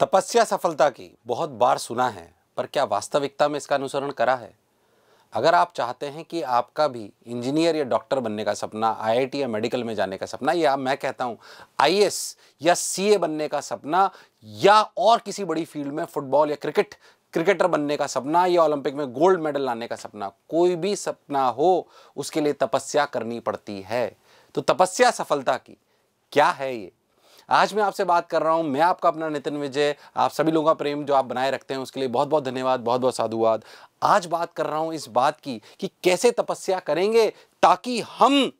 तपस्या सफलता की बहुत बार सुना है पर क्या वास्तविकता में इसका अनुसरण करा है अगर आप चाहते हैं कि आपका भी इंजीनियर या डॉक्टर बनने का सपना आईआईटी या मेडिकल में जाने का सपना या मैं कहता हूं आईएएस या सीए बनने का सपना या और किसी बड़ी फील्ड में फुटबॉल या क्रिकेट क्रिकेटर बनने का सपना या ओलंपिक में गोल्ड मेडल लाने का सपना कोई भी सपना हो उसके लिए तपस्या करनी पड़ती है तो तपस्या सफलता की क्या है ये आज मैं आपसे बात कर रहा हूँ मैं आपका अपना नितिन विजय आप सभी लोगों का प्रेम जो आप बनाए रखते हैं उसके लिए बहुत बहुत धन्यवाद बहुत बहुत साधुवाद आज बात कर रहा हूँ इस बात की कि कैसे तपस्या करेंगे ताकि हम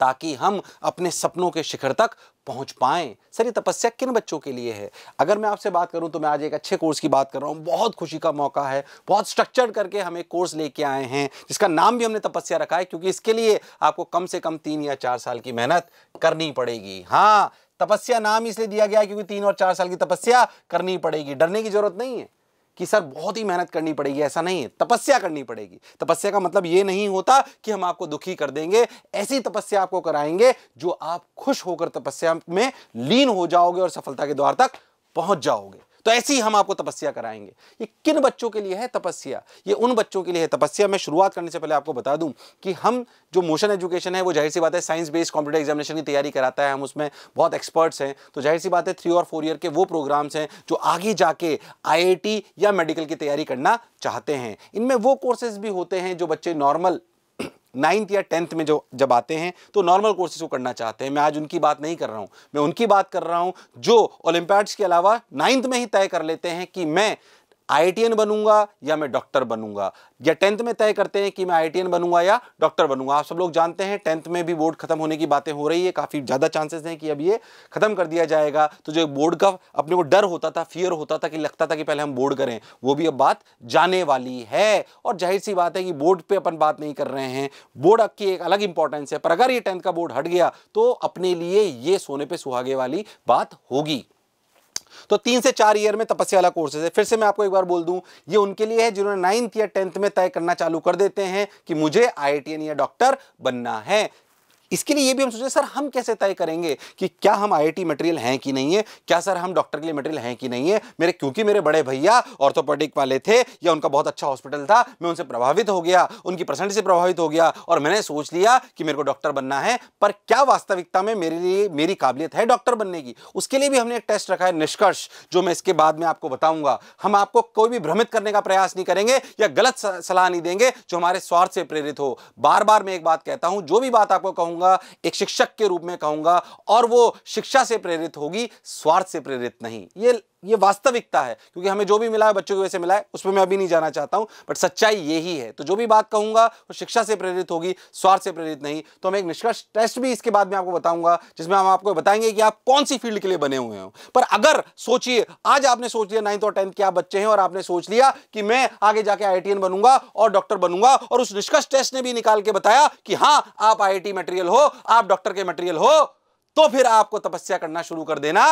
ताकि हम अपने सपनों के शिखर तक पहुंच पाएं सर ये तपस्या किन बच्चों के लिए है अगर मैं आपसे बात करूं तो मैं आज एक अच्छे कोर्स की बात कर रहा हूं बहुत खुशी का मौका है बहुत स्ट्रक्चर्ड करके हम एक कोर्स लेके आए हैं जिसका नाम भी हमने तपस्या रखा है क्योंकि इसके लिए आपको कम से कम तीन या चार साल की मेहनत करनी पड़ेगी हाँ तपस्या नाम इसलिए दिया गया क्योंकि तीन और चार साल की तपस्या करनी पड़ेगी डरने की जरूरत नहीं है कि सर बहुत ही मेहनत करनी पड़ेगी ऐसा नहीं है तपस्या करनी पड़ेगी तपस्या का मतलब ये नहीं होता कि हम आपको दुखी कर देंगे ऐसी तपस्या आपको कराएंगे जो आप खुश होकर तपस्या में लीन हो जाओगे और सफलता के द्वार तक पहुंच जाओगे तो ऐसी हम आपको तपस्या कराएंगे ये किन बच्चों के लिए है तपस्या ये उन बच्चों के लिए है तपस्या मैं शुरुआत करने से पहले आपको बता दूं कि हम जो मोशन एजुकेशन है वो जाहिर सी बात है साइंस बेस्ड कंप्यूटर एग्जामिनेशन की तैयारी कराता है हम उसमें बहुत एक्सपर्ट्स हैं तो जाहिर सी बात है थ्री और फोर ईयर के वो प्रोग्राम्स हैं जो आगे जाके आई या मेडिकल की तैयारी करना चाहते हैं इनमें वो कोर्सेज भी होते हैं जो बच्चे नॉर्मल नाइन्थ या टेंथ में जो जब आते हैं तो नॉर्मल कोर्सेज को करना चाहते हैं मैं आज उनकी बात नहीं कर रहा हूँ मैं उनकी बात कर रहा हूँ जो ओलम्पियाड्स के अलावा नाइन्थ में ही तय कर लेते हैं कि मैं आईआईटीएन बनूंगा या मैं डॉक्टर बनूंगा या टेंथ में तय करते हैं कि मैं आईआईटीएन बनूंगा या डॉक्टर बनूंगा आप सब लोग जानते हैं टेंथ में भी बोर्ड खत्म होने की बातें हो रही है काफ़ी ज़्यादा चांसेस हैं कि अब ये खत्म कर दिया जाएगा तो जो बोर्ड का अपने को डर होता था फियर होता था कि लगता था कि पहले हम बोर्ड करें वो भी अब बात जाने वाली है और जाहिर सी बात है कि बोर्ड पर अपन बात नहीं कर रहे हैं बोर्ड की एक अलग इंपॉर्टेंस है पर अगर ये टेंथ का बोर्ड हट गया तो अपने लिए ये सोने पर सुहागे वाली बात होगी तो तीन से चार ईयर में तपस्या वाला कोर्सेज है फिर से मैं आपको एक बार बोल दूं ये उनके लिए है जिन्होंने नाइन्थ या टेंथ में तय करना चालू कर देते हैं कि मुझे आई या डॉक्टर बनना है इसके लिए ये भी हम सोचें सर हम कैसे तय करेंगे कि क्या हम आईआईटी मटेरियल हैं कि नहीं है क्या सर हम डॉक्टर के लिए मटेरियल हैं कि नहीं है मेरे क्योंकि मेरे बड़े भैया ऑर्थोपेडिक वाले थे या उनका बहुत अच्छा हॉस्पिटल था मैं उनसे प्रभावित हो गया उनकी प्रसेंट से प्रभावित हो गया और मैंने सोच लिया कि मेरे को डॉक्टर बनना है पर क्या वास्तविकता में मेरे लिए मेरी काबिलियत है डॉक्टर बनने की उसके लिए भी हमने एक टेस्ट रखा है निष्कर्ष जो मैं इसके बाद में आपको बताऊंगा हम आपको कोई भी भ्रमित करने का प्रयास नहीं करेंगे या गलत सलाह नहीं देंगे जो हमारे स्वार्थ से प्रेरित हो बार बार मैं एक बात कहता हूं जो भी बात आपको कहूंगा कहूंगा एक शिक्षक के रूप में कहूंगा और वो शिक्षा से प्रेरित होगी स्वार्थ से प्रेरित नहीं ये ये वास्तविकता है क्योंकि हमें जो भी मिला है बच्चों की वजह से मिला है उस पर मैं अभी नहीं जाना चाहता हूं बट सच्चाई यही है तो जो भी बात कहूंगा वो तो शिक्षा से प्रेरित होगी स्वार्थ से प्रेरित नहीं तो हम एक निष्कर्ष टेस्ट भी इसके बाद में आपको बताऊंगा जिसमें हम आपको बताएंगे कि आप कौन सी फील्ड के लिए बने हुए हो पर अगर सोचिए आज आपने सोच लिया नाइन्थ और टेंथ के आप बच्चे हैं और आपने सोच लिया कि मैं आगे जाके आई बनूंगा और डॉक्टर बनूंगा और उस निष्कर्ष टेस्ट ने भी निकाल के बताया कि हाँ आप आई मटेरियल हो आप डॉक्टर के मटेरियल हो तो फिर आपको तपस्या करना शुरू कर देना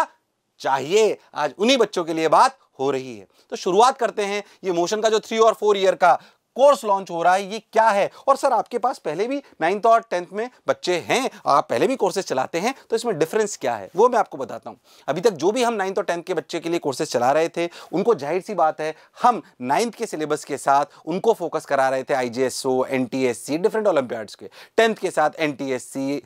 चाहिए आज उन्हीं बच्चों के लिए बात हो रही है तो शुरुआत करते हैं ये मोशन का जो थ्री और फोर ईयर का कोर्स लॉन्च हो रहा है ये क्या है और सर आपके पास पहले भी नाइन्थ और टेंथ में बच्चे हैं आप पहले भी कोर्सेज चलाते हैं तो इसमें डिफरेंस क्या है वो मैं आपको बताता हूँ अभी तक जो भी हम नाइन्थ और टेंथ के बच्चे के लिए कोर्सेज चला रहे थे उनको जाहिर सी बात है हम नाइन्थ के सिलेबस के साथ उनको फोकस करा रहे थे I G S O N T S C different olympiads के टेंथ के साथ N T S C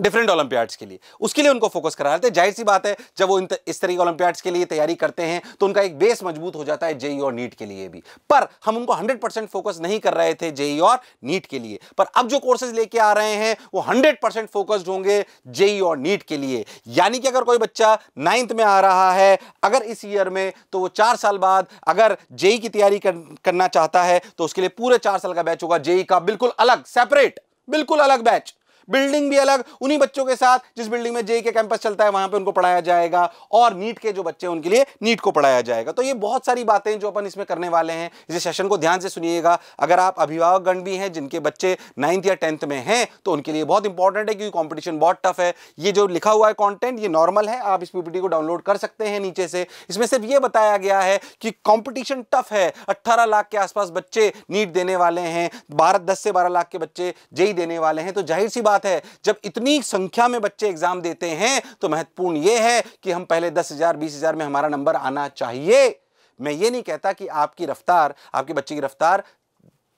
different olympiads के लिए उसके लिए उनको फोकस करा रहे थे जाहिर सी बात है जब वो इस तरह के ओलंपियाड्स के लिए तैयारी करते हैं तो उनका एक बेस मजबूत हो जाता है जेई और नीट के लिए भी पर हम उनको 100 परसेंट फोकस नहीं कर रहे थे जेई और नीट के लिए पर अब जो कोर्सेज लेके आ रहे हैं वो हंड्रेड परसेंट फोकस्ड होंगे जेई और नीट के लिए यानी कि अगर कोई बच्चा नाइन्थ में आ रहा है अगर इस ईयर में तो वो चार साल बाद अगर जेई की तैयारी कर, करना चाहता है तो उसके लिए पूरे चार साल का बैच होगा जेई का बिल्कुल अलग सेपरेट बिल्कुल अलग बैच बिल्डिंग भी अलग उन्हीं बच्चों के साथ जिस बिल्डिंग में जे के कैंपस चलता है वहां पे उनको पढ़ाया जाएगा और नीट के जो बच्चे हैं उनके लिए नीट को पढ़ाया जाएगा तो ये बहुत सारी बातें जो अपन इसमें करने वाले हैं इस सेशन को ध्यान से सुनिएगा अगर आप अभिभावकगण भी हैं जिनके बच्चे नाइन्थ या टेंथ में हैं तो उनके लिए बहुत इंपॉर्टेंट है क्योंकि कॉम्पिटिशन बहुत टफ है ये जो लिखा हुआ है कॉन्टेंट ये नॉर्मल है आप इस पीपीटी को डाउनलोड कर सकते हैं नीचे से इसमें सिर्फ ये बताया गया है कि कॉम्पिटिशन टफ है अट्ठारह लाख के आसपास बच्चे नीट देने वाले हैं भारत दस से बारह लाख के बच्चे जेई देने वाले हैं तो जाहिर सी बात बात है जब इतनी संख्या में बच्चे एग्जाम देते हैं तो महत्वपूर्ण यह है कि हम पहले दस हजार बीस हजार में हमारा नंबर आना चाहिए मैं ये नहीं कहता कि आपकी रफ्तार आपके बच्चे की रफ्तार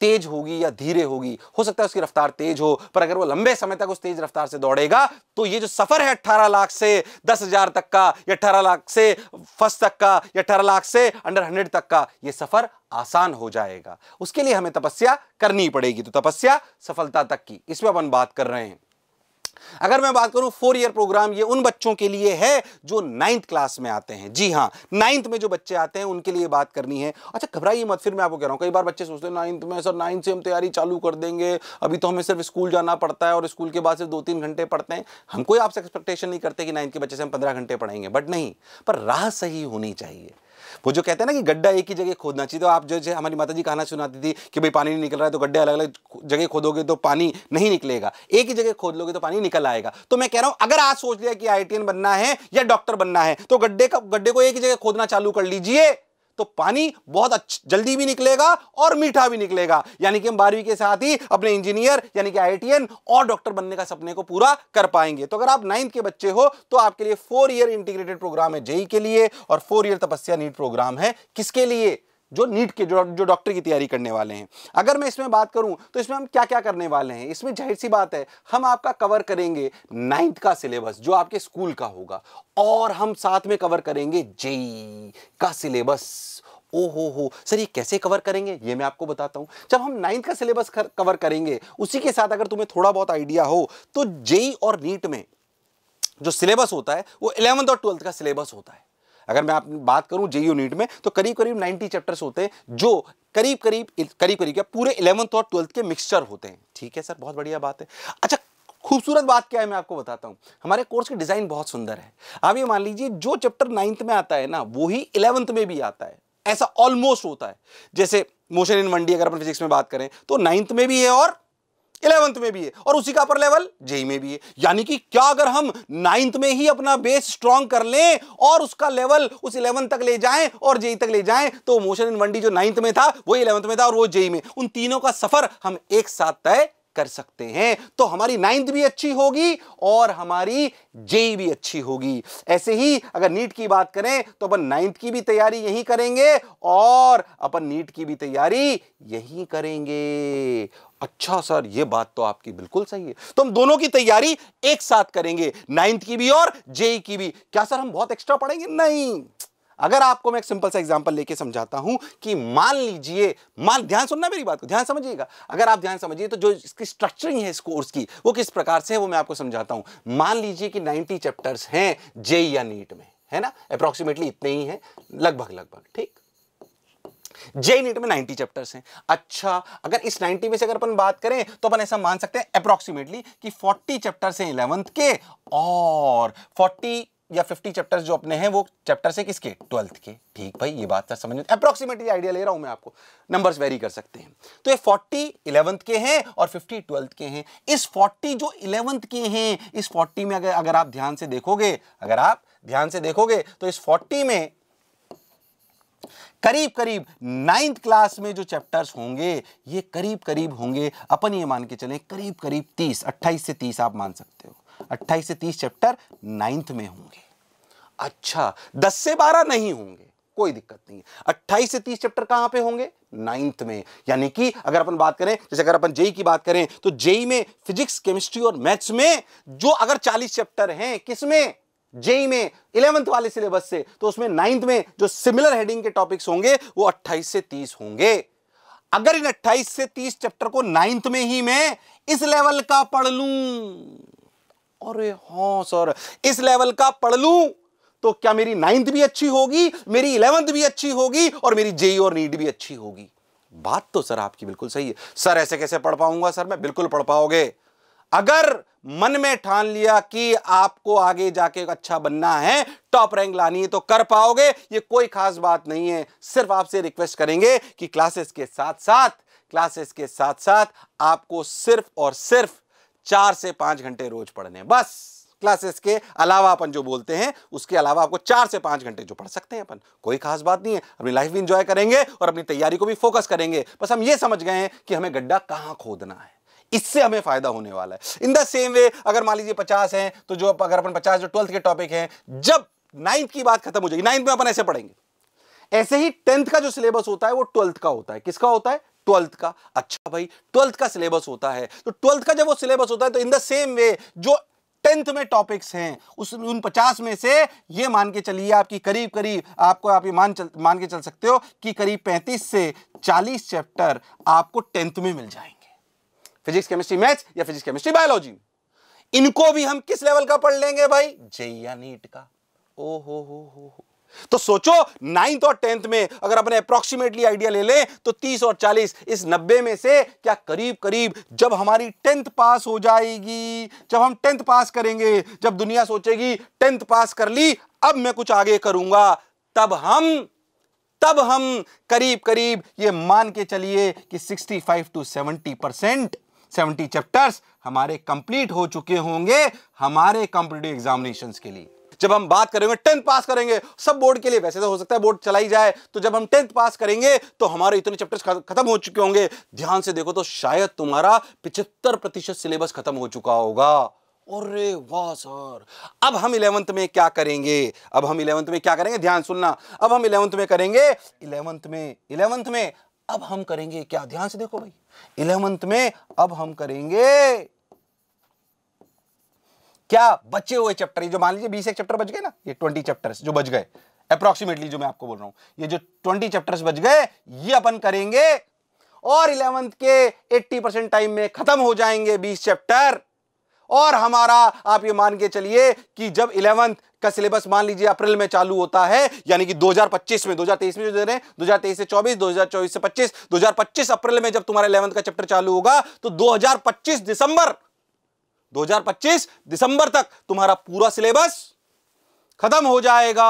तेज होगी या धीरे होगी हो सकता है उसकी रफ्तार तेज हो पर अगर वो लंबे समय तक उस तेज रफ्तार से दौड़ेगा तो ये जो सफर है अट्ठारह लाख से दस हजार तक का या 18 लाख से फर्स्ट तक का या अठारह लाख से अंडर हंड्रेड तक का ये सफर आसान हो जाएगा उसके लिए हमें तपस्या करनी पड़ेगी तो तपस्या सफलता तक की इसमें अपन बात कर रहे हैं अगर मैं बात करूं फोर ईयर प्रोग्राम ये उन बच्चों के लिए है जो नाइन्थ क्लास में आते हैं जी हाँ नाइन्थ में जो बच्चे आते हैं उनके लिए बात करनी है अच्छा घबराइए मत फिर मैं आपको कह रहा हूँ कई बार बच्चे सोचते हैं नाइन्थ में सर नाइन्थ से हम तैयारी चालू कर देंगे अभी तो हमें सिर्फ स्कूल जाना पड़ता है और स्कूल के बाद सिर्फ दो तीन घंटे पढ़ते हैं हम कोई आपसे एक्सपेक्टेशन नहीं करते कि नाइन्थ के बच्चे से हम पंद्रह घंटे पढ़ेंगे बट नहीं पर राह सही होनी चाहिए वो जो कहते हैं ना कि गड्ढा एक ही जगह खोदना चाहिए तो आप जो है हमारी माता जी कहना सुनाती थी कि भाई पानी नहीं निकल रहा है तो गड्ढे अलग अलग जगह खोदोगे तो पानी नहीं निकलेगा एक ही जगह खोद लोगे तो पानी निकल आएगा तो मैं कह रहा हूं अगर आज सोच लिया कि आई बनना है या डॉक्टर बनना है तो गड्ढे का गड्ढे को एक ही जगह खोदना चालू कर लीजिए तो पानी बहुत जल्दी भी निकलेगा और मीठा भी निकलेगा यानी कि हम बारहवीं के साथ ही अपने इंजीनियर यानी कि आई और डॉक्टर बनने का सपने को पूरा कर पाएंगे तो अगर आप नाइन्थ के बच्चे हो तो आपके लिए फोर ईयर इंटीग्रेटेड प्रोग्राम है जेई के लिए और four year Tapasya NEET programme है किसके लिए जो नीट के जो जो डॉक्टर की तैयारी करने वाले हैं अगर मैं इसमें बात करूं तो इसमें हम क्या क्या करने वाले हैं इसमें जाहिर सी बात है हम आपका कवर करेंगे नाइन्थ का सिलेबस जो आपके स्कूल का होगा और हम साथ में कवर करेंगे जेई का सिलेबस ओ हो हो सर ये कैसे कवर करेंगे ये मैं आपको बताता हूं जब हम नाइन्थ का सिलेबस कवर करेंगे उसी के साथ अगर तुम्हें थोड़ा बहुत आइडिया हो तो जेई और नीट में जो सिलेबस होता है वो इलेवंथ और ट्वेल्थ का सिलेबस होता है अगर मैं आप बात करूं जे यूनिट में तो करीब करीब 90 चैप्टर्स होते हैं जो करीब करीब करीब करीब क्या पूरे इलेवंथ और ट्वेल्थ के मिक्सचर होते हैं ठीक है सर बहुत बढ़िया बात है अच्छा खूबसूरत बात क्या है मैं आपको बताता हूँ हमारे कोर्स की डिज़ाइन बहुत सुंदर है आप ये मान लीजिए जो चैप्टर नाइन्थ में आता है ना वही इलेवंथ में भी आता है ऐसा ऑलमोस्ट होता है जैसे मोशन इन वन डी अगर अपन फिजिक्स में बात करें तो नाइन्थ में भी है और इलेवंथ में भी है और उसी का अपर लेवल जेई में भी है यानी कि क्या अगर हम नाइन्थ में ही अपना बेस स्ट्रांग कर लें और उसका लेवल उस इलेवंथ तक ले जाएं और जेई तक ले जाएं तो मोशन इन वनडी जो नाइन्थ में था वो इलेवंथ में था और वो जेई में उन तीनों का सफर हम एक साथ तय कर सकते हैं तो हमारी नाइन्थ भी अच्छी होगी और हमारी जेई भी अच्छी होगी ऐसे ही अगर नीट की बात करें तो अपन नाइन्थ की भी तैयारी यहीं करेंगे और अपन नीट की भी तैयारी यहीं करेंगे अच्छा सर ये बात तो आपकी बिल्कुल सही है तो हम दोनों की तैयारी एक साथ करेंगे नाइन्थ की भी और जेई की भी क्या सर हम बहुत एक्स्ट्रा पढ़ेंगे नहीं अगर आपको मैं एक सिंपल सा एग्जांपल लेके समझाता हूं कि मान लीजिए मान ध्यान सुनना मेरी बात को ध्यान समझिएगा अगर आप ध्यान समझिए तो जो इसकी स्ट्रक्चरिंग है इस कोर्स की वो किस प्रकार से है वो मैं आपको समझाता हूं मान लीजिए कि 90 चैप्टर्स हैं जे या नीट में है ना अप्रोक्सीमेटली इतने ही हैं लगभग लगभग ठीक जे नीट में 90 चैप्टर्स हैं अच्छा अगर इस 90 में से अगर अपन बात करें तो अपन ऐसा मान सकते हैं अप्रोक्सीमेटली कि 40 चैप्टर्स हैं इलेवंथ के और 40 या 50 चैप्टर्स जो अपने हैं वो चैप्टर्स है किसके ट्वेल्थ के ठीक भाई ये बात तो समझ में अप्रोक्सीमेटली आइडिया ले रहा हूं मैं आपको नंबर्स वेरी कर सकते हैं तो ये 40 इलेवंथ के हैं और 50 ट्वेल्थ के हैं इस 40 जो इलेवंथ के हैं इस 40 में अगर अगर आप ध्यान से देखोगे अगर आप ध्यान से देखोगे तो इस फोर्टी में करीब करीब नाइन्थ क्लास में जो चैप्टर्स होंगे ये करीब करीब होंगे अपन ये मान के चले करीब करीब तीस अट्ठाईस से तीस आप मान सकते हो अट्ठाईस से तीस चैप्टर नाइन्थ में होंगे अच्छा दस से बारह नहीं होंगे कोई दिक्कत नहीं है अट्ठाईस से तीस चैप्टर कहां पे होंगे नाइन्थ में यानी कि अगर अपन बात करें जैसे अगर अपन जेई की बात करें तो जेई में फिजिक्स केमिस्ट्री और मैथ्स में जो अगर चालीस चैप्टर हैं किसमें जेई में इलेवंथ वाले सिलेबस से तो उसमें नाइन्थ में जो सिमिलर हेडिंग के टॉपिक्स होंगे वो अट्ठाईस से तीस होंगे अगर इन अट्ठाईस से तीस चैप्टर को नाइन्थ में ही मैं इस लेवल का पढ़ लू अरे हाँ सर इस लेवल का पढ़ लू तो क्या मेरी नाइन्थ भी अच्छी होगी मेरी इलेवंथ भी अच्छी होगी और मेरी जेई e और नीट भी अच्छी होगी बात तो सर आपकी बिल्कुल सही है सर ऐसे कैसे पढ़ पाऊंगा सर मैं बिल्कुल पढ़ पाओगे अगर मन में ठान लिया कि आपको आगे जाके अच्छा बनना है टॉप रैंक लानी है तो कर पाओगे ये कोई खास बात नहीं है सिर्फ आपसे रिक्वेस्ट करेंगे कि क्लासेस के साथ साथ क्लासेस के साथ साथ आपको सिर्फ और सिर्फ चार से पांच घंटे रोज पढ़ने बस क्लासेस के अलावा अपन जो बोलते हैं उसके अलावा आपको चार से पांच घंटे जो पढ़ सकते हैं अपन कोई खास बात नहीं है अपनी लाइफ भी इंजॉय करेंगे और अपनी तैयारी को भी फोकस करेंगे बस हम ये समझ गए हैं कि हमें गड्ढा कहाँ खोदना है इससे हमें फायदा होने वाला है इन द सेम वे अगर मान लीजिए पचास हैं तो जो अगर अपन पचास जो ट्वेल्थ के टॉपिक हैं जब नाइन्थ की बात खत्म हो जाएगी नाइन्थ में अपन ऐसे पढ़ेंगे ऐसे ही टेंथ का जो सिलेबस होता है वो ट्वेल्थ का होता है किसका होता है ट्वेल्थ का अच्छा भाई ट्वेल्थ का सिलेबस होता है तो ट्वेल्थ का जब वो सिलेबस होता है तो इन द सेम वे जो टेंथ में टॉपिक्स हैं उस उन पचास में से ये मान के चलिए आपकी करीब करीब आपको आप ये मान चल मान के चल सकते हो कि करीब पैंतीस से चालीस चैप्टर आपको टेंथ में मिल जाएंगे फिजिक्स केमिस्ट्री मैथ्स या फिजिक्स केमिस्ट्री बायोलॉजी इनको भी हम किस लेवल का पढ़ लेंगे भाई या नीट का ओ हो हो हो हो तो सोचो नाइन्थ और टेंथ में अगर अपने अप्रोक्सीमेटली आइडिया ले लें तो तीस और चालीस इस नब्बे में से क्या करीब करीब जब हमारी टेंथ पास हो जाएगी जब हम टेंथ पास करेंगे जब दुनिया सोचेगी टेंथ पास कर ली अब मैं कुछ आगे करूंगा तब हम तब हम करीब करीब ये मान के चलिए कि 65 टू 70 परसेंट सेवेंटी चैप्टर्स हमारे कंप्लीट हो चुके होंगे हमारे कॉम्पिटेटिव एग्जामिनेशन के लिए जब हम बात करेंगे टेंथ पास करेंगे सब बोर्ड के लिए वैसे तो हो सकता है बोर्ड चलाई जाए तो जब हम टेंथ पास करेंगे तो हमारे इतने चैप्टर्स खत्म हो चुके होंगे ध्यान से देखो तो शायद तुम्हारा पिछहत्तर प्रतिशत सिलेबस खत्म हो चुका होगा अरे वाह सर अब हम इलेवंथ में क्या करेंगे अब हम इलेवंथ में क्या करेंगे ध्यान सुनना अब हम इलेवंथ में करेंगे इलेवंथ में इलेवंथ में अब हम करेंगे क्या ध्यान से देखो भाई इलेवंथ में अब हम करेंगे क्या बचे हुए चैप्टर जो मान लीजिए बीस एक चैप्टर बच गए ना ये ट्वेंटी चैप्टर्स जो बच गए अप्रोक्सीमेटली जो मैं आपको बोल रहा हूं ये जो ट्वेंटी चैप्टर्स बच गए ये अपन करेंगे और इलेवंथ के एट्टी परसेंट टाइम में खत्म हो जाएंगे बीस चैप्टर और हमारा आप ये मान के चलिए कि जब इलेवंथ का सिलेबस मान लीजिए अप्रैल में चालू होता है यानी कि 2025 में 2023 में जो दे रहे हैं 2023 से 24 2024 से 25 2025 अप्रैल में जब तुम्हारा इलेवंथ का चैप्टर चालू होगा तो 2025 दिसंबर 2025 दिसंबर तक तुम्हारा पूरा सिलेबस खत्म हो जाएगा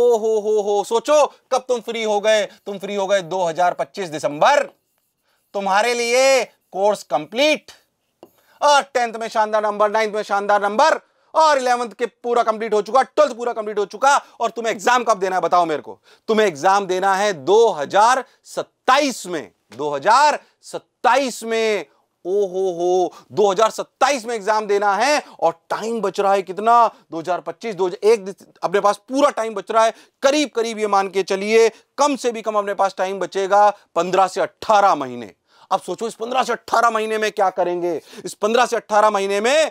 ओ हो हो हो सोचो कब तुम फ्री हो गए तुम फ्री हो गए 2025 दिसंबर तुम्हारे लिए कोर्स कंप्लीट और टेंथ में शानदार नंबर नाइन्थ में शानदार नंबर और इलेवंथ के पूरा कंप्लीट हो चुका ट्वेल्थ पूरा कंप्लीट हो चुका और तुम्हें एग्जाम कब देना है बताओ मेरे को तुम्हें एग्जाम देना है 2027 में 2027 में ओ हो हो 2027 में एग्जाम देना है और टाइम बच रहा है कितना 2025 एक अपने पास पूरा टाइम बच रहा है करीब करीब ये मान के चलिए कम से भी कम अपने पास टाइम बचेगा 15 से 18 महीने अब सोचो इस 15 से 18 महीने में क्या करेंगे इस 15 से 18 महीने में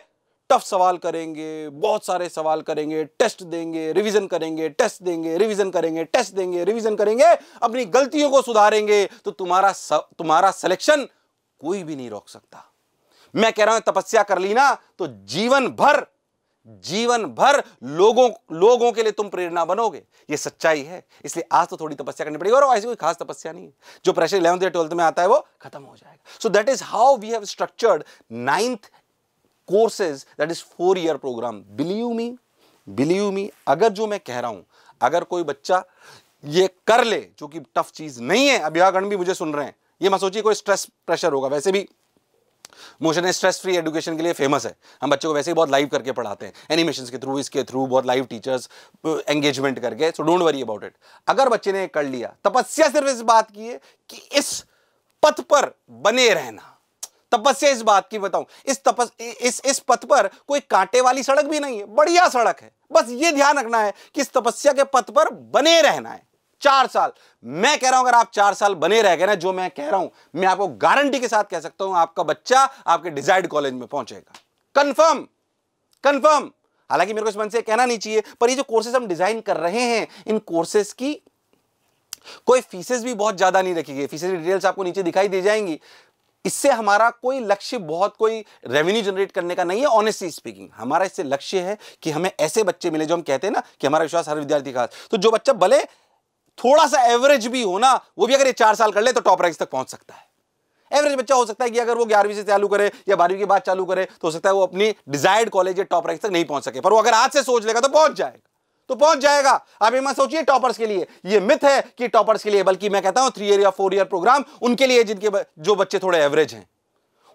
टफ सवाल करेंगे बहुत सारे सवाल करेंगे टेस्ट देंगे रिवीजन करेंगे टेस्ट देंगे रिवीजन करेंगे टेस्ट देंगे रिवीजन करेंगे अपनी गलतियों को सुधारेंगे तो तुम्हारा तुम्हारा सिलेक्शन कोई भी नहीं रोक सकता मैं कह रहा हूं तपस्या कर ली ना तो जीवन भर जीवन भर लोगों लोगों के लिए तुम प्रेरणा बनोगे ये सच्चाई है इसलिए आज तो थोड़ी तपस्या करनी पड़ेगी और ऐसी कोई खास तपस्या नहीं है जो प्रेशर इलेवंथ या ट्वेल्थ में आता है वो खत्म हो जाएगा so that is how we have structured ninth courses that is four year programme believe me believe me अगर जो मैं कह रहा हूं अगर कोई बच्चा ये कर ले जो कि टफ चीज नहीं है अभिभागण भी मुझे सुन रहे हैं ये मत सोचिए कोई स्ट्रेस प्रेशर होगा वैसे भी मोशन स्ट्रेस फ्री एजुकेशन के लिए फेमस है हम बच्चों को वैसे ही बहुत लाइव करके पढ़ाते हैं एनिमेशन के थ्रू इसके थ्रू बहुत लाइव टीचर्स एंगेजमेंट करके so don't worry about it अगर बच्चे ने कर लिया तपस्या सिर्फ इस बात की है कि इस पथ पर बने रहना तपस्या इस बात की बताऊं इस तपस इस इस पथ पर कोई कांटे वाली सड़क भी नहीं है बढ़िया सड़क है बस ये ध्यान रखना है कि इस तपस्या के पथ पर बने रहना है चार साल मैं कह रहा हूं अगर आप चार साल बने रह गए ना जो मैं कह रहा हूं मैं आपको गारंटी के साथ कह सकता हूं आपका बच्चा आपके डिजायर्ड कॉलेज में पहुंचेगा कंफर्म कंफर्म हालांकि मेरे को इस मन से कहना नहीं चाहिए पर ये जो कोर्सेज हम डिजाइन कर रहे हैं इन कोर्सेज की कोई फीसेस भी बहुत ज्यादा नहीं रखी गई फीसेस की डिटेल्स आपको नीचे दिखाई दे जाएंगी इससे हमारा कोई लक्ष्य बहुत कोई रेवेन्यू जनरेट करने का नहीं है ऑनेस्टली स्पीकिंग हमारा इससे लक्ष्य है कि हमें ऐसे बच्चे मिले जो हम कहते हैं ना कि हमारा विश्वास हर विद्यार्थी का तो जो बच्चा भले थोड़ा सा एवरेज भी हो ना वो भी अगर ये चार साल कर ले तो टॉप रैंक तक पहुंच सकता है एवरेज बच्चा हो सकता है कि अगर वो ग्यारहवीं से चालू करे या बारहवीं के बाद चालू करे तो हो सकता है वो अपनी डिजायर्ड कॉलेज या टॉप रैंक तक नहीं पहुंच सके पर वो अगर आज से सोच लेगा तो पहुंच जाएगा तो पहुंच जाएगा आप एक सोचिए टॉपर्स के लिए ये मिथ है कि टॉपर्स के लिए बल्कि मैं कहता हूं थ्री ईयर या फोर ईयर प्रोग्राम उनके लिए जिनके जो बच्चे थोड़े एवरेज हैं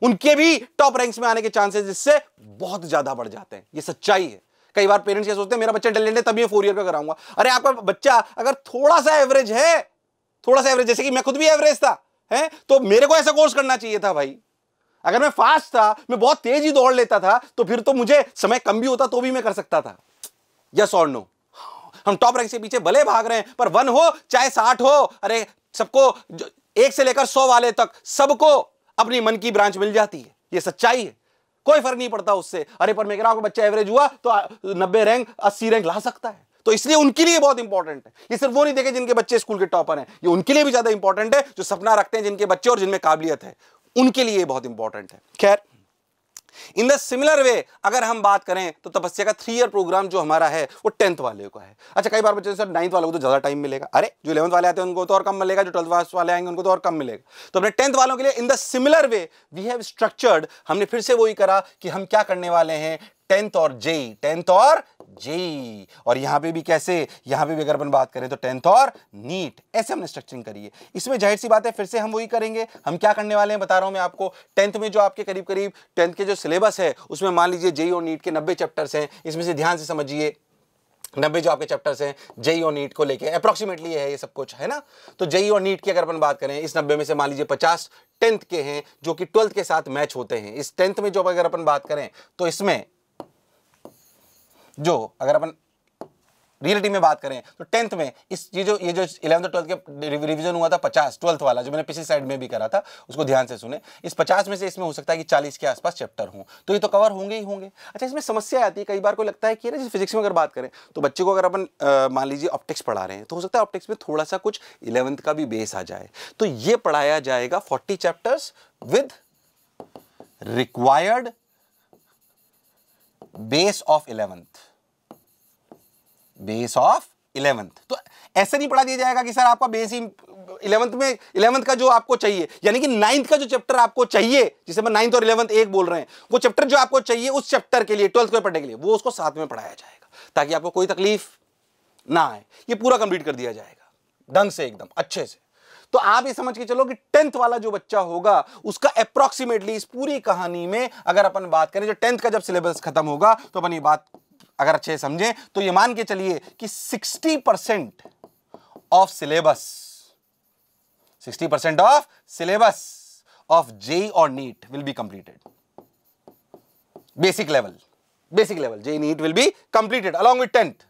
उनके भी टॉप रैंक्स में आने के चांसेस इससे बहुत ज्यादा बढ़ जाते हैं ये सच्चाई है कई बार पेरेंट्स ये सोचते हैं मेरा बच्चा टैलेंट है तभी मैं फोर ईयर पे कराऊंगा अरे आपका बच्चा अगर थोड़ा सा एवरेज है थोड़ा सा एवरेज जैसे कि मैं खुद भी एवरेज था है तो मेरे को ऐसा कोर्स करना चाहिए था भाई अगर मैं फास्ट था मैं बहुत तेजी दौड़ लेता था तो फिर तो मुझे समय कम भी होता तो भी मैं कर सकता था यस और नो हम टॉप रैंक से पीछे भले भाग रहे हैं पर वन हो चाहे साठ हो अरे सबको एक से लेकर सौ वाले तक सबको अपनी मन की ब्रांच मिल जाती है ये सच्चाई है कोई फर्क नहीं पड़ता उससे अरे पर मैं कह बच्चा एवरेज हुआ तो नब्बे रैंक अस्सी रैंक ला सकता है तो इसलिए उनके लिए बहुत इंपॉर्टेंट है ये सिर्फ वो नहीं देखे जिनके बच्चे स्कूल के टॉपर हैं ये उनके लिए भी ज्यादा इंपॉर्टेंट है जो सपना रखते हैं जिनके बच्चे और जिनमें काबिलियत है उनके लिए बहुत इंपॉर्टेंट है खैर इन द सिमिलर वे अगर हम बात करें तो तपस्या का थ्री ईयर प्रोग्राम जो हमारा है वो टेंथ वाले का है अच्छा कई बार बच्चे सर नाइन्थ वालों को तो ज़्यादा टाइम मिलेगा अरे जो इलेवंथ वाले आते हैं उनको तो और कम मिलेगा जो ट्वेल्थ वाले आएंगे उनको तो और कम मिलेगा तो अपने टेंथ वालों के लिए in the similar way we have structured हमने फिर से वही करा कि हम क्या करने वाले हैं टेंथ और जेई टेंथ और जी और यहां पे भी कैसे यहां पे भी अगर अपन बात करें तो टेंथ और नीट ऐसे हमने स्ट्रक्चरिंग करी है इसमें जाहिर सी बात है फिर से हम वही करेंगे हम क्या करने वाले हैं बता रहा हूं मैं आपको टेंथ में जो आपके करीब करीब टेंथ के जो सिलेबस है उसमें मान लीजिए जेई और नीट के नब्बे चैप्टर्स हैं इसमें से ध्यान से समझिए नब्बे जो आपके चैप्टर्स हैं जेई और नीट को लेके अप्रोक्सीमेटली है ये सब कुछ है ना तो जेई और नीट की अगर अपन बात करें इस नब्बे में से मान लीजिए पचास टेंथ के हैं जो कि ट्वेल्थ के साथ मैच होते हैं इस टेंथ में जो अगर अपन बात करें तो इसमें जो अगर अपन रियलिटी में बात करें तो टेंथ में इस ये जो ये जो इलेवंथ और ट्वेल्थ के रिवीजन हुआ था पचास ट्वेल्थ वाला जो मैंने पिछली साइड में भी करा था उसको ध्यान से सुने इस पचास में से इसमें हो सकता है कि चालीस के आसपास चैप्टर हों तो ये तो कवर होंगे ही होंगे अच्छा इसमें समस्या आती है कई बार को लगता है कि ना जैसे फिजिक्स में अगर बात करें तो बच्चे को अगर अपन मान लीजिए ऑप्टिक्स पढ़ा रहे हैं तो हो सकता है ऑप्टिक्स में थोड़ा सा कुछ इलेवंथ का भी बेस आ जाए तो ये पढ़ाया जाएगा forty chapters with required base of eleventh base of eleventh तो ऐसे नहीं पढ़ा दिया जाएगा कि सर आपका बेस ही इलेवंथ में इलेवंथ का जो आपको चाहिए यानी कि नाइन्थ का जो चैप्टर आपको चाहिए जिसे मैं नाइन्थ और इलेवंथ एक बोल रहे हैं वो चैप्टर जो आपको चाहिए उस चैप्टर के लिए ट्वेल्थ को पढ़ने के लिए वो उसको साथ में पढ़ाया जाएगा ताकि आपको कोई तकलीफ ना आए ये पूरा कंप्लीट कर दिया जाएगा ढंग से एकदम अच्छे से तो आप ये समझ के चलो कि टेंथ वाला जो बच्चा होगा उसका अप्रोक्सीमेटली इस पूरी कहानी में अगर अपन बात करें जो टेंथ का जब सिलेबस खत्म होगा तो अपन ये बात अगर अच्छे समझें तो ये मान के चलिए कि sixty percent of syllabus sixty percent of syllabus of JEE और NEET will be completed basic level basic level JEE NEET will be completed along with tenth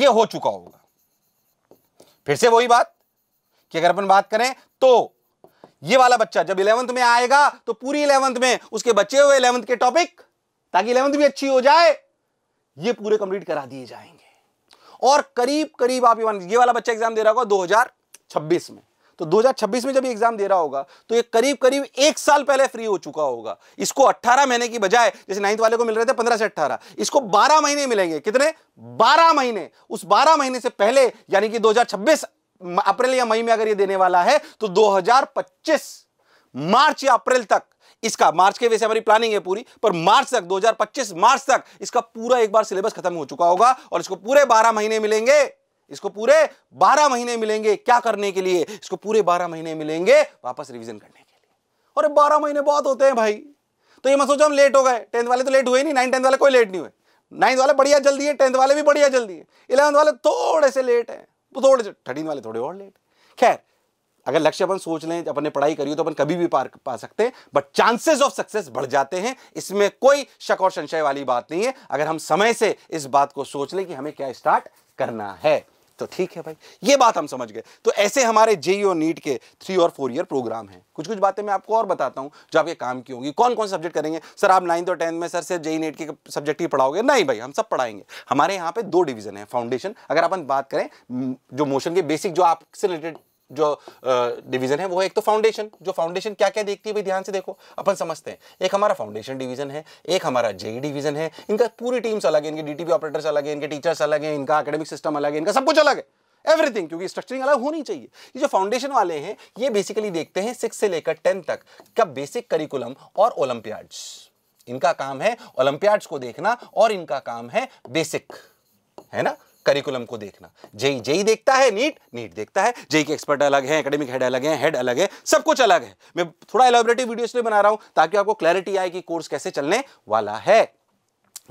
ये हो चुका होगा फिर से वही बात कि अगर अपन बात करें तो ये वाला बच्चा जब इलेवंथ में आएगा तो पूरी इलेवंथ में उसके बचे हुए इलेवंथ के टॉपिक ताकि इलेवंथ भी अच्छी हो जाए ये पूरे कंप्लीट करा दिए जाएंगे और करीब करीब आप ये वाला बच्चा एग्जाम दे रहा होगा 2026 में तो 2026 में जब एग्जाम दे रहा होगा तो ये करीब करीब एक साल पहले फ्री हो चुका होगा इसको 18 महीने की बजाय जैसे नाइन्थ वाले को मिल रहे थे 15 से 18 इसको 12 महीने मिलेंगे कितने 12 महीने उस 12 महीने से पहले यानी कि 2026 अप्रैल या मई में अगर ये देने वाला है तो 2025 मार्च या अप्रैल तक इसका मार्च के वैसे हमारी प्लानिंग है पूरी पर मार्च तक 2025 मार्च तक इसका पूरा एक बार सिलेबस खत्म हो चुका होगा और इसको पूरे 12 महीने मिलेंगे इसको पूरे 12 महीने मिलेंगे क्या करने के लिए इसको पूरे 12 महीने मिलेंगे वापस रिवीजन करने के लिए और 12 महीने बहुत होते हैं भाई तो ये मत सोचो हम लेट हो गए टेंथ वाले तो लेट हुए नहीं नाइन टेंथ वाले कोई लेट नहीं हुए नाइन्थ वाले बढ़िया जल्दी है टेंथ वाले भी बढ़िया जल्दी है इलेवंथ वाले थोड़े से लेट है वो थोड़े ठंडी वाले थोड़े और लेट खैर अगर लक्ष्य अपन सोच लें अपन ने पढ़ाई करी हो तो अपन कभी भी पार पा सकते हैं बट चांसेस ऑफ सक्सेस बढ़ जाते हैं इसमें कोई शक और संशय वाली बात नहीं है अगर हम समय से इस बात को सोच लें कि हमें क्या स्टार्ट करना है तो ठीक है भाई ये बात हम समझ गए तो ऐसे हमारे जेई और e नीट के थ्री और फोर ईयर प्रोग्राम हैं कुछ कुछ बातें मैं आपको और बताता हूँ जो आपके काम की होंगी कौन कौन सब्जेक्ट करेंगे सर आप नाइन्थ और टेंथ में सर सिर्फ जेई e नीट के सब्जेक्ट ही पढ़ाओगे नहीं भाई हम सब पढ़ाएंगे हमारे यहाँ पे दो डिवीजन है फाउंडेशन अगर अपन बात करें जो मोशन के बेसिक जो आपसे रिलेटेड जो डिवीजन है वो है एक तो फाउंडेशन जो फाउंडेशन क्या क्या देखती है भाई ध्यान से देखो अपन समझते हैं एक हमारा फाउंडेशन डिवीजन है एक हमारा जेई डिवीजन e है इनका पूरी टीम्स अलग है इनके डीटीपी ऑपरेटर्स अलग है इनके टीचर्स अलग है इनका अकेडमिक सिस्टम अलग है इनका सब कुछ अलग है एवरीथिंग क्योंकि स्ट्रक्चरिंग अलग होनी चाहिए ये जो फाउंडेशन वाले हैं ये बेसिकली देखते हैं सिक्स से लेकर टेंथ तक का बेसिक करिकुलम और ओलंपियाड्स इनका काम है ओलंपियाड्स को देखना और इनका काम है बेसिक है ना करिकुलम को देखना जेई जेई देखता है नीट नीट देखता है जेई के एक्सपर्ट अलग हैं एकेडमिक हेड अलग हैं हेड अलग है सब कुछ अलग है मैं थोड़ा एलोबरेटिव वीडियो इसलिए बना रहा हूं ताकि आपको क्लैरिटी आए कि कोर्स कैसे चलने वाला है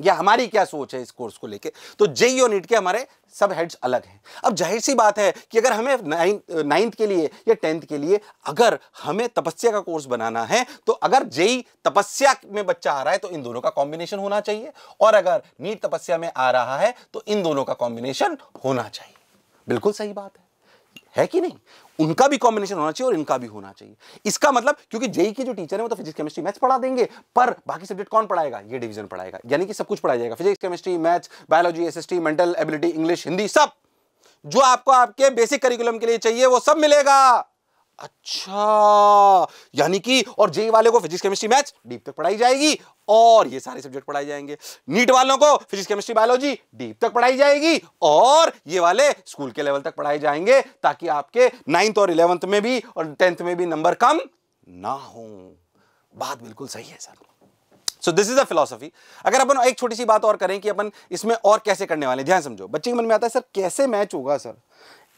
या हमारी क्या सोच है इस कोर्स को लेके तो और नीट के हमारे सब हेड्स अलग हैं अब जाहिर सी बात है कि अगर हमें नाइन्थ नाइन्थ के लिए या टेंथ के लिए अगर हमें तपस्या का कोर्स बनाना है तो अगर जेई तपस्या में बच्चा आ रहा है तो इन दोनों का कॉम्बिनेशन होना चाहिए और अगर नीट तपस्या में आ रहा है तो इन दोनों का कॉम्बिनेशन होना चाहिए बिल्कुल सही बात है है कि नहीं उनका भी कॉम्बिनेशन होना चाहिए और इनका भी होना चाहिए इसका मतलब क्योंकि जेई e के जो टीचर है वो तो फिजिक्स केमिस्ट्री मैथ्स पढ़ा देंगे पर बाकी सब्जेक्ट कौन पढ़ाएगा ये डिवीजन पढ़ाएगा यानी कि सब कुछ पढ़ाया जाएगा physics chemistry maths biology as mental ability English Hindi सब जो आपको आपके बेसिक करिकुलम के लिए चाहिए वो सब मिलेगा अच्छा यानी कि और जेई e वाले को फिजिक्स केमिस्ट्री मैथ्स डीप तक पढ़ाई जाएगी और ये सारे सब्जेक्ट पढ़ाए जाएंगे नीट वालों को फिजिक्स केमिस्ट्री बायोलॉजी डीप तक पढ़ाई जाएगी और ये वाले स्कूल के लेवल तक पढ़ाए जाएंगे ताकि आपके नाइन्थ और इलेवंथ में भी और टेंथ में भी नंबर कम ना हो बात बिल्कुल सही है sir so this is a philosophy अगर अपन एक छोटी सी बात और करें कि अपन इसमें और कैसे करने वाले ध्यान समझो बच्चे के मन में आता है सर कैसे मैच होगा सर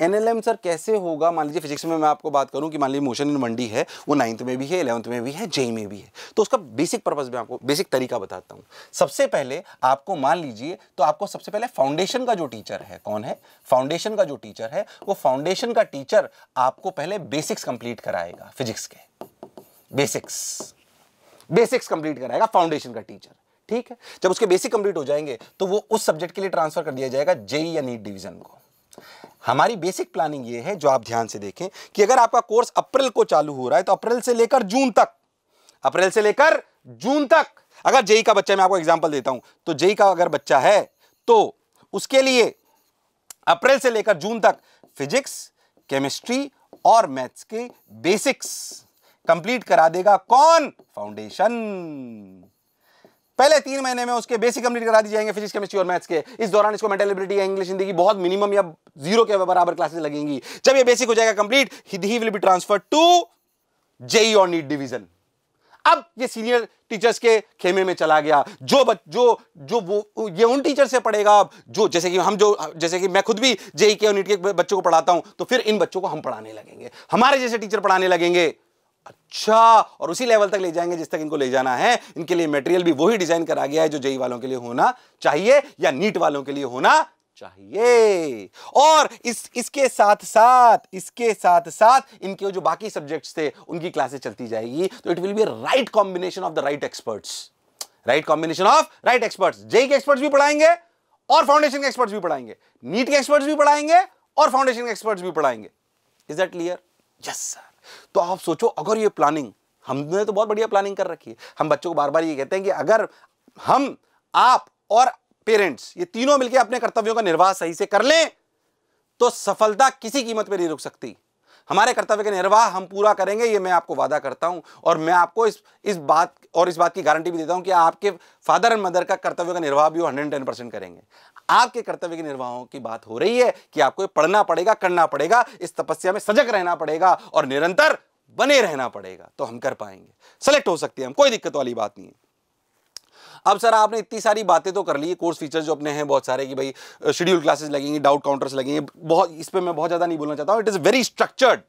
एम सर कैसे होगा मान लीजिए फिजिक्स में मैं आपको बात करूं कि मान लीजिए मोशन इन मंडी है वो नाइन्थ में भी है इलेवंथ में भी है जेई में भी है तो उसका बेसिक पर्पज मैं आपको बेसिक तरीका बताता हूँ सबसे पहले आपको मान लीजिए तो आपको सबसे पहले फाउंडेशन का जो टीचर है कौन है फाउंडेशन का जो टीचर है वो फाउंडेशन का टीचर आपको पहले बेसिक्स कंप्लीट कराएगा फिजिक्स के बेसिक्स बेसिक्स कंप्लीट कराएगा फाउंडेशन का टीचर ठीक है जब उसके बेसिक कंप्लीट हो जाएंगे तो वो उस सब्जेक्ट के लिए ट्रांसफर कर दिया जाएगा जेई या नीट डिवीजन को हमारी बेसिक प्लानिंग ये है जो आप ध्यान से देखें कि अगर आपका कोर्स अप्रैल को चालू हो रहा है तो अप्रैल से लेकर जून तक अप्रैल से लेकर जून तक अगर जेई का बच्चा मैं आपको एग्जाम्पल देता हूं तो जेई का अगर बच्चा है तो उसके लिए अप्रैल से लेकर जून तक फिजिक्स केमिस्ट्री और मैथ्स के बेसिक्स कंप्लीट करा देगा कौन फाउंडेशन पहले तीन महीने में उसके बेसिक कंप्लीट करा दी जाएंगे फिजिक्स केमिस्ट्री और मैथ्स के इस दौरान इसको मेंटल एबिलिटी या इंग्लिश हिंदी की बहुत मिनिमम या जीरो के बराबर क्लासेस लगेंगी जब ये बेसिक हो जाएगा complete he will be transfer to JEE और नीट डिवीजन अब ये सीनियर टीचर्स के खेमे में चला गया जो बच, जो जो वो ये उन टीचर से पढ़ेगा अब जो जैसे कि हम जो जैसे कि मैं खुद भी जेई के और नीट के बच्चों को पढ़ाता हूं तो फिर इन बच्चों को हम पढ़ाने लगेंगे हमारे जैसे टीचर पढ़ाने लगेंगे अच्छा और उसी लेवल तक ले जाएंगे जिस तक इनको ले जाना है इनके लिए मेटेरियल भी वही डिजाइन करा गया है जो जेई वालों के लिए होना चाहिए या नीट वालों के लिए होना चाहिए और इस इसके साथ साथ इसके साथ साथ इनके जो बाकी सब्जेक्ट्स थे उनकी क्लासेस चलती जाएगी तो it will be right combination of the right experts right combination of right experts JEE के एक्सपर्ट्स भी पढ़ाएंगे और फाउंडेशन के एक्सपर्ट्स भी पढ़ाएंगे नीट के एक्सपर्ट्स भी पढ़ाएंगे और फाउंडेशन के एक्सपर्ट्स भी पढ़ाएंगे is that clear yes sir तो आप सोचो अगर ये प्लानिंग हमने तो बहुत बढ़िया प्लानिंग कर रखी है हम बच्चों को बार बार ये कहते हैं कि अगर हम आप और पेरेंट्स ये तीनों मिलकर अपने कर्तव्यों का निर्वाह सही से कर लें तो सफलता किसी कीमत पर नहीं रुक सकती हमारे कर्तव्य का निर्वाह हम पूरा करेंगे ये मैं आपको वादा करता हूं और मैं आपको इस इस बात और इस बात की गारंटी भी देता हूं कि आपके फादर एंड मदर का कर्तव्य का निर्वाह भी वो हंड्रेड टेन परसेंट करेंगे आपके कर्तव्य के निर्वाहों की बात हो रही है कि आपको पढ़ना पड़ेगा करना पड़ेगा इस तपस्या में सजग रहना पड़ेगा और निरंतर बने रहना पड़ेगा तो हम कर पाएंगे सेलेक्ट हो सकते हैं हम कोई दिक्कत वाली बात नहीं है अब सर आपने इतनी सारी बातें तो कर ली कोर्स फीचर्स जो अपने हैं बहुत सारे कि भाई शेड्यूल क्लासेस लगेंगी डाउट काउंटर्स लगेंगे बहुत इस पर मैं बहुत ज़्यादा नहीं बोलना चाहता हूँ इट इज़ वेरी स्ट्रक्चर्ड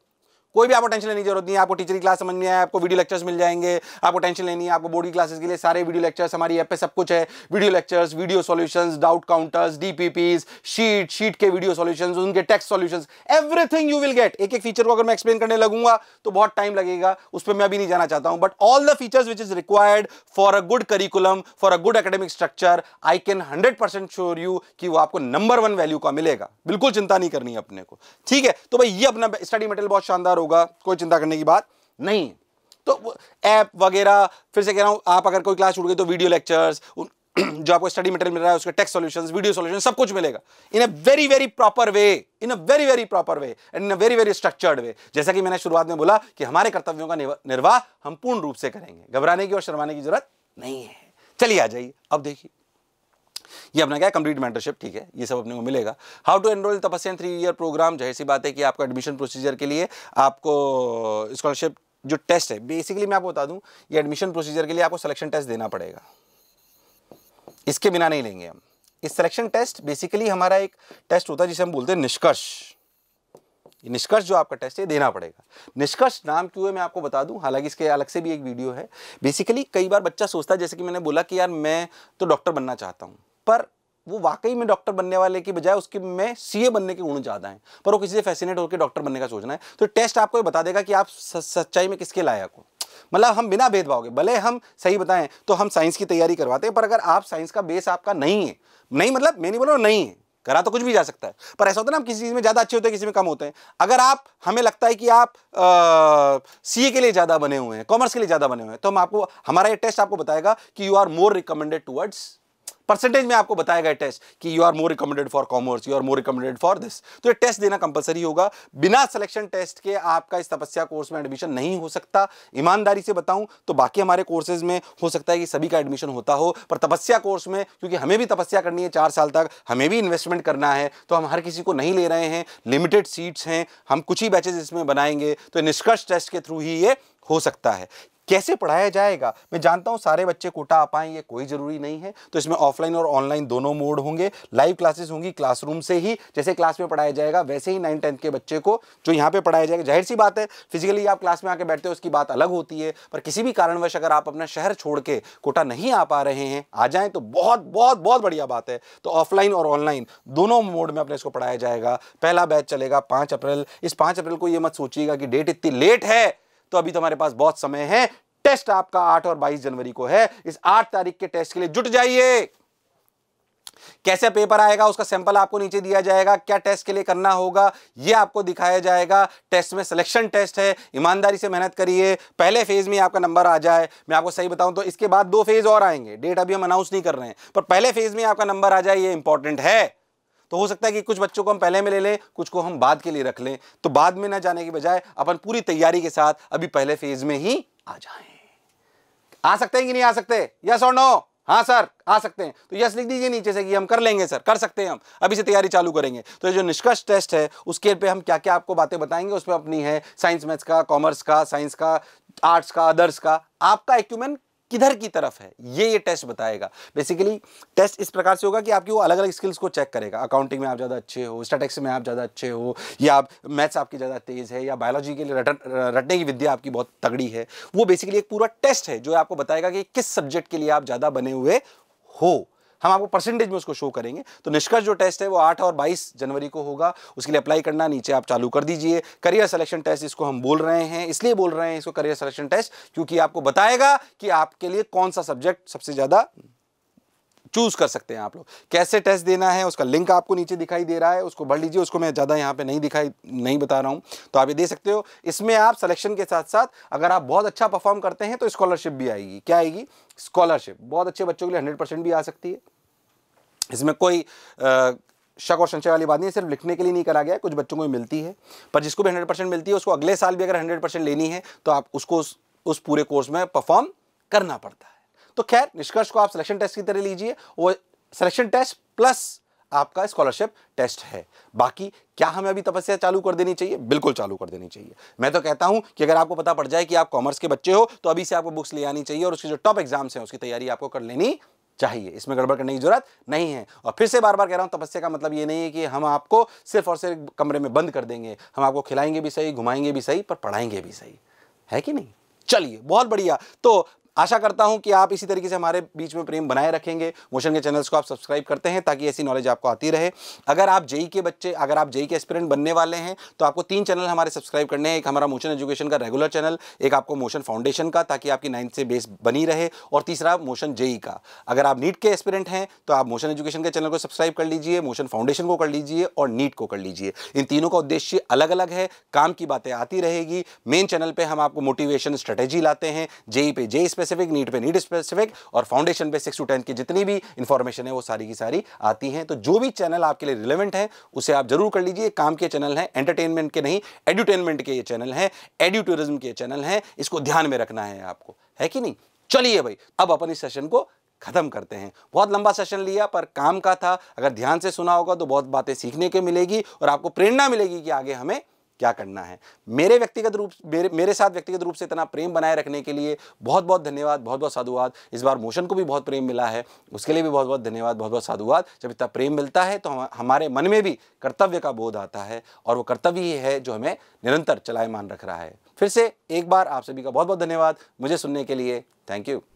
कोई भी आपको टेंशन लेने की जरूरत नहीं है आपको टीचर की क्लास समझ में आए आपको वीडियो लेक्चर्स मिल जाएंगे आपको टेंशन लेनी है आपको बोर्ड की क्लासेस के लिए सारे वीडियो लेक्चर्स हमारी ऐप पे सब कुछ है video lectures video solutions doubt counters DPPs sheet sheet के वीडियो सोल्यूशन उनके text solution everything you will get एक एक फीचर को अगर मैं एक्सप्लेन करने लगूंगा तो बहुत टाइम लगेगा उस पर मैं अभी नहीं जाना चाहता हूं but all the features which is required for a good curriculum for a good academic structure I can hundred percent sure you कि वो आपको नंबर वन वैल्यू का मिलेगा बिल्कुल चिंता नहीं करनी अपने को ठीक है तो भाई ये अपना स्टडी मटेरियल बहुत शानदार होगा कोई चिंता करने की बात नहीं तो ऐप वगैरह फिर से कह रहा हूँ आप अगर कोई क्लास छूट गई तो वीडियो लेक्चर्स जो आपको स्टडी मटेरियल मिल रहा है उसके टेक्स्ट सॉल्यूशंस वीडियो सॉल्यूशन सब कुछ मिलेगा in a very very proper way in a very very proper way and in a very very structured way जैसा कि मैंने शुरुआत में बोला कि हमारे कर्तव्यों का निर्वाह हम पूर्ण रूप से करेंगे घबराने की और शर्माने की जरूरत नहीं है चलिए आ जाइए अब देखिए ये अपना क्या कंप्लीट मेंटरशिप ठीक है ये सब अपने को मिलेगा how to enrol Tapasya three year programme जहर सी बात है कि आपका एडमिशन प्रोसीजर के लिए आपको स्कॉलरशिप जो टेस्ट है बेसिकली मैं आपको बता दूं ये एडमिशन प्रोसीजर के लिए आपको सिलेक्शन टेस्ट देना पड़ेगा इसके बिना नहीं लेंगे हम इस सिलेक्शन टेस्ट बेसिकली हमारा एक टेस्ट होता है जिसे हम बोलते हैं निष्कर्ष निष्कर्ष जो आपका टेस्ट है देना पड़ेगा निष्कर्ष नाम क्यों है मैं आपको बता दूं हालांकि इसके अलग से भी एक वीडियो है बेसिकली कई बार बच्चा सोचता है जैसे कि मैंने बोला कि यार मैं तो डॉक्टर बनना चाहता हूं पर वो वाकई में डॉक्टर बनने वाले की बजाय उसके में सीए बनने के गुण ज़्यादा हैं पर वो किसी से फैसिनेट होकर डॉक्टर बनने का सोचना है तो टेस्ट आपको ये बता देगा कि आप सच्चाई में किसके लायक हो मतलब हम बिना भेदभाव के भले हम सही बताएं तो हम साइंस की तैयारी करवाते हैं पर अगर आप साइंस का बेस आपका नहीं है नहीं मतलब मैं नहीं बोल रहा नहीं है करा तो कुछ भी जा सकता है पर ऐसा होता है ना किसी चीज़ में ज़्यादा अच्छे होते हैं किसी में कम होते हैं अगर आप हमें लगता है कि आप सी के लिए ज़्यादा बने हुए हैं कॉमर्स के लिए ज़्यादा बने हुए हैं तो हम आपको हमारा ये टेस्ट आपको बताएगा कि you are more recommended towards percentage में आपको बताया गया टेस्ट कि you are more recommended for commerce you are more recommended for this तो ये टेस्ट देना कंपलसरी होगा बिना सिलेक्शन टेस्ट के आपका इस तपस्या कोर्स में एडमिशन नहीं हो सकता ईमानदारी से बताऊं तो बाकी हमारे कोर्सेज में हो सकता है कि सभी का एडमिशन होता हो पर तपस्या कोर्स में क्योंकि हमें भी तपस्या करनी है चार साल तक हमें भी इन्वेस्टमेंट करना है तो हम हर किसी को नहीं ले रहे हैं लिमिटेड सीट्स हैं हम कुछ ही बैचेज इसमें बनाएंगे तो निष्कर्ष टेस्ट के थ्रू ही ये हो सकता है कैसे पढ़ाया जाएगा मैं जानता हूँ सारे बच्चे कोटा आ पाएंगे ये कोई ज़रूरी नहीं है तो इसमें ऑफलाइन और ऑनलाइन दोनों मोड होंगे लाइव क्लासेस होंगी क्लासरूम से ही जैसे क्लास में पढ़ाया जाएगा वैसे ही नाइन टेंथ के बच्चे को जो यहाँ पे पढ़ाया जाएगा जाहिर सी बात है फिजिकली आप क्लास में आके बैठते हो उसकी बात अलग होती है पर किसी भी कारणवश अगर आप अपना शहर छोड़ के कोटा नहीं आ पा रहे हैं आ जाए तो बहुत बहुत बहुत बढ़िया बात है तो ऑफलाइन और ऑनलाइन दोनों मोड में अपने इसको पढ़ाया जाएगा पहला बैच चलेगा पाँच अप्रैल इस पाँच अप्रैल को ये मत सोचिएगा कि डेट इतनी लेट है तो अभी तो हमारे पास बहुत समय है टेस्ट आपका 8 और 22 जनवरी को है इस 8 तारीख के टेस्ट के लिए जुट जाइए कैसे पेपर आएगा उसका सैंपल आपको नीचे दिया जाएगा क्या टेस्ट के लिए करना होगा ये आपको दिखाया जाएगा टेस्ट में सिलेक्शन टेस्ट है ईमानदारी से मेहनत करिए पहले फेज में आपका नंबर आ जाए मैं आपको सही बताऊं तो इसके बाद दो फेज और आएंगे डेट अभी हम अनाउंस नहीं कर रहे हैं पर पहले फेज में आपका नंबर आ जाए यह इंपॉर्टेंट है तो हो सकता है कि कुछ बच्चों को हम पहले में ले लें कुछ को हम बाद के लिए रख लें तो बाद में ना जाने की बजाय अपन पूरी तैयारी के साथ अभी पहले फेज में ही आ जाए आ सकते हैं कि नहीं आ सकते यस और नो हाँ सर आ सकते हैं तो यस लिख दीजिए नीचे से कि हम कर लेंगे सर कर सकते हैं हम अभी से तैयारी चालू करेंगे तो ये जो निष्कर्ष टेस्ट है उसके पे हम क्या क्या आपको बातें बताएंगे उसमें अपनी है साइंस मैथ्स का कॉमर्स का साइंस का आर्ट्स का अदर्स का आपका एक्यूमेंट किधर की तरफ है ये ये टेस्ट बताएगा बेसिकली टेस्ट इस प्रकार से होगा कि आपकी वो अलग अलग स्किल्स को चेक करेगा अकाउंटिंग में आप ज़्यादा अच्छे हो स्टैटिक्स में आप ज़्यादा अच्छे हो या आप मैथ्स आपकी ज़्यादा तेज़ है या बायोलॉजी के लिए रट, रटने की विद्या आपकी बहुत तगड़ी है वो बेसिकली एक पूरा टेस्ट है जो आपको बताएगा कि किस सब्जेक्ट के लिए आप ज़्यादा बने हुए हो हम आपको परसेंटेज में उसको शो करेंगे तो निष्कर्ष जो टेस्ट है वो आठ और बाईस जनवरी को होगा उसके लिए अप्लाई करना नीचे आप चालू कर दीजिए करियर सिलेक्शन टेस्ट इसको हम बोल रहे हैं इसलिए बोल रहे हैं इसको करियर सिलेक्शन टेस्ट क्योंकि आपको बताएगा कि आपके लिए कौन सा सब्जेक्ट सबसे ज़्यादा चूज कर सकते हैं आप लोग कैसे टेस्ट देना है उसका लिंक आपको नीचे दिखाई दे रहा है उसको भर लीजिए उसको मैं ज़्यादा यहाँ पे नहीं दिखाई नहीं बता रहा हूँ तो आप ये दे सकते हो इसमें आप सिलेक्शन के साथ साथ अगर आप बहुत अच्छा परफॉर्म करते हैं तो स्कॉलरशिप भी आएगी क्या आएगी स्कॉलरशिप बहुत अच्छे बच्चों के लिए हंड्रेड भी आ सकती है इसमें कोई शक और संशय वाली बात नहीं है सिर्फ लिखने के लिए नहीं करा गया कुछ बच्चों को मिलती है पर जिसको भी हंड्रेड परसेंट मिलती है उसको अगले साल भी अगर हंड्रेड परसेंट लेनी है तो आप उसको उस, उस पूरे कोर्स में परफॉर्म करना पड़ता है तो खैर निष्कर्ष को आप सिलेक्शन टेस्ट की तरह लीजिए वो सिलेक्शन टेस्ट प्लस आपका स्कॉलरशिप टेस्ट है बाकी क्या हमें अभी तपस्या चालू कर देनी चाहिए बिल्कुल चालू कर देनी चाहिए मैं तो कहता हूं कि अगर आपको पता पड़ जाए कि आप कॉमर्स के बच्चे हो तो अभी से आपको बुक्स ले आनी चाहिए और उसकी जो टॉप एग्जाम्स हैं उसकी तैयारी आपको कर लेनी चाहिए इसमें गड़बड़ करने की जरूरत नहीं है और फिर से बार बार कह रहा हूं तपस्या का मतलब ये नहीं है कि हम आपको सिर्फ और सिर्फ कमरे में बंद कर देंगे हम आपको खिलाएंगे भी सही घुमाएंगे भी सही पर पढ़ाएंगे भी सही है कि नहीं चलिए बहुत बढ़िया तो आशा करता हूं कि आप इसी तरीके से हमारे बीच में प्रेम बनाए रखेंगे मोशन के चैनल्स को आप सब्सक्राइब करते हैं ताकि ऐसी नॉलेज आपको आती रहे अगर आप जेई के बच्चे अगर आप जेई के एस्पिरेंट बनने वाले हैं तो आपको तीन चैनल हमारे सब्सक्राइब करने हैं एक हमारा मोशन एजुकेशन का रेगुलर चैनल एक आपको मोशन फाउंडेशन का ताकि आपकी नाइन्थ से बेस बनी रहे और तीसरा मोशन जेई का अगर आप नीट के एस्पिरेंट हैं तो आप मोशन एजुकेशन के चैनल को सब्सक्राइब कर लीजिए मोशन फाउंडेशन को कर लीजिए और नीट को कर लीजिए इन तीनों का उद्देश्य अलग अलग है काम की बातें आती रहेगी मेन चैनल पर हम आपको मोटिवेशन स्ट्रेटेजी लाते हैं जेई पे जेई स्पेसिफिक नीट पे नीट स्पेसिफिक और फाउंडेशन पे सिक्स टू टेंथ की जितनी भी इंफॉर्मेशन है वो सारी की सारी आती हैं तो जो भी चैनल आपके लिए रिलेवेंट है उसे आप जरूर कर लीजिए काम के चैनल हैं एंटरटेनमेंट के नहीं एडुटेनमेंट के ये चैनल हैं एडू टूरिज्म के चैनल हैं इसको ध्यान में रखना है आपको है कि नहीं चलिए भाई अब अपन इस सेशन को खत्म करते हैं बहुत लंबा सेशन लिया पर काम का था अगर ध्यान से सुना होगा तो बहुत बातें सीखने के मिलेगी और आपको प्रेरणा मिलेगी कि आगे हमें क्या करना है मेरे व्यक्तिगत रूप मेरे मेरे साथ व्यक्तिगत रूप से इतना प्रेम बनाए रखने के लिए बहुत बहुत धन्यवाद बहुत बहुत साधुवाद इस बार मोशन को भी बहुत प्रेम मिला है उसके लिए भी बहुत बहुत धन्यवाद बहुत बहुत साधुवाद जब इतना प्रेम मिलता है तो हम, हमारे मन में भी कर्तव्य का बोध आता है और वो कर्तव्य ही है जो हमें निरंतर चलायमान रख रहा है फिर से एक बार आप सभी का बहुत बहुत धन्यवाद मुझे सुनने के लिए थैंक यू